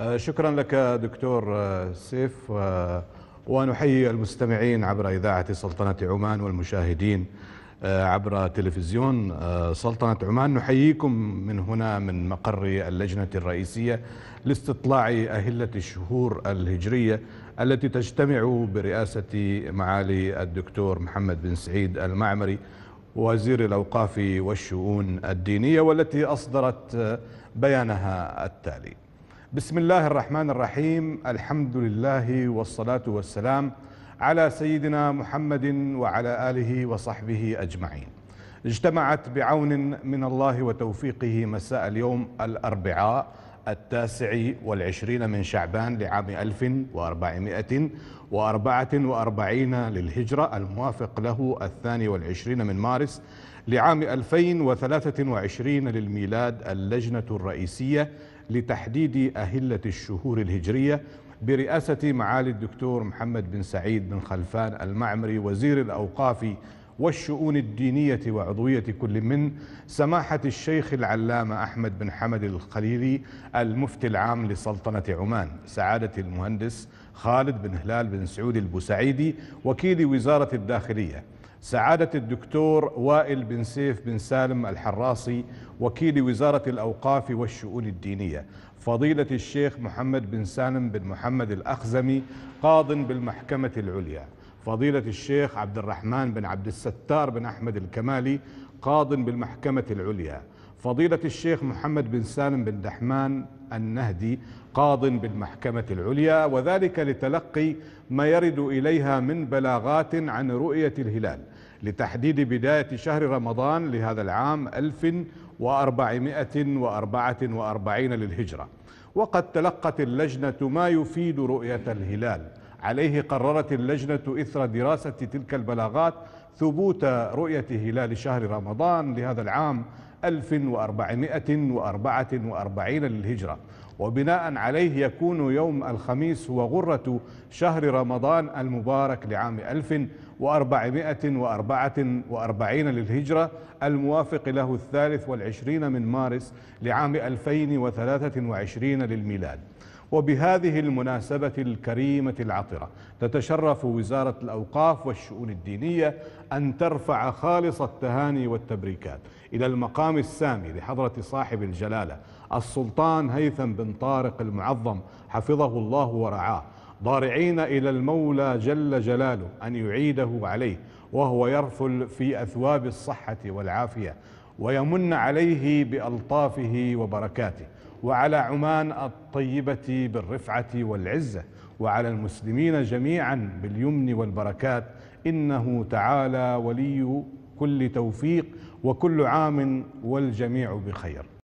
آه، شكرا لك دكتور آه، سيف آه، ونحيي المستمعين عبر إذاعة سلطنة عمان والمشاهدين عبر تلفزيون سلطنة عمان نحييكم من هنا من مقر اللجنة الرئيسية لاستطلاع أهلة الشهور الهجرية التي تجتمع برئاسة معالي الدكتور محمد بن سعيد المعمري وزير الأوقاف والشؤون الدينية والتي أصدرت بيانها التالي بسم الله الرحمن الرحيم الحمد لله والصلاة والسلام على سيدنا محمد وعلى آله وصحبه أجمعين اجتمعت بعون من الله وتوفيقه مساء اليوم الأربعاء التاسع والعشرين من شعبان لعام 1444 للهجرة الموافق له الثاني والعشرين من مارس لعام 2023 للميلاد اللجنة الرئيسية لتحديد أهلة الشهور الهجرية برئاسة معالي الدكتور محمد بن سعيد بن خلفان المعمري وزير الأوقاف والشؤون الدينية وعضوية كل من سماحة الشيخ العلامة أحمد بن حمد الخليلي المفتي العام لسلطنة عمان سعادة المهندس خالد بن هلال بن سعود البوسعيدي وكيل وزارة الداخلية سعادة الدكتور وائل بن سيف بن سالم الحراسي وكيل وزارة الأوقاف والشؤون الدينية فضيلة الشيخ محمد بن سالم بن محمد الأخزمي قاض بالمحكمة العليا فضيلة الشيخ عبد الرحمن بن عبد الستار بن أحمد الكمالي قاض بالمحكمة العليا فضيلة الشيخ محمد بن سالم بن دحمان النهدي قاض بالمحكمة العليا وذلك لتلقي ما يرد إليها من بلاغات عن رؤية الهلال لتحديد بداية شهر رمضان لهذا العام 1444 للهجرة وقد تلقت اللجنة ما يفيد رؤية الهلال عليه قررت اللجنة إثر دراسة تلك البلاغات ثبوت رؤية هلال شهر رمضان لهذا العام 1444 للهجرة وبناء عليه يكون يوم الخميس هو غرة شهر رمضان المبارك لعام 1444 للهجرة الموافق له الثالث والعشرين من مارس لعام 2023 للميلاد وبهذه المناسبة الكريمة العطرة تتشرف وزارة الأوقاف والشؤون الدينية أن ترفع خالص التهاني والتبريكات إلى المقام السامي لحضرة صاحب الجلالة السلطان هيثم بن طارق المعظم حفظه الله ورعاه ضارعين إلى المولى جل جلاله أن يعيده عليه وهو يرفل في أثواب الصحة والعافية ويمن عليه بألطافه وبركاته وعلى عمان الطيبة بالرفعة والعزة وعلى المسلمين جميعا باليمن والبركات إنه تعالى ولي كل توفيق وكل عام والجميع بخير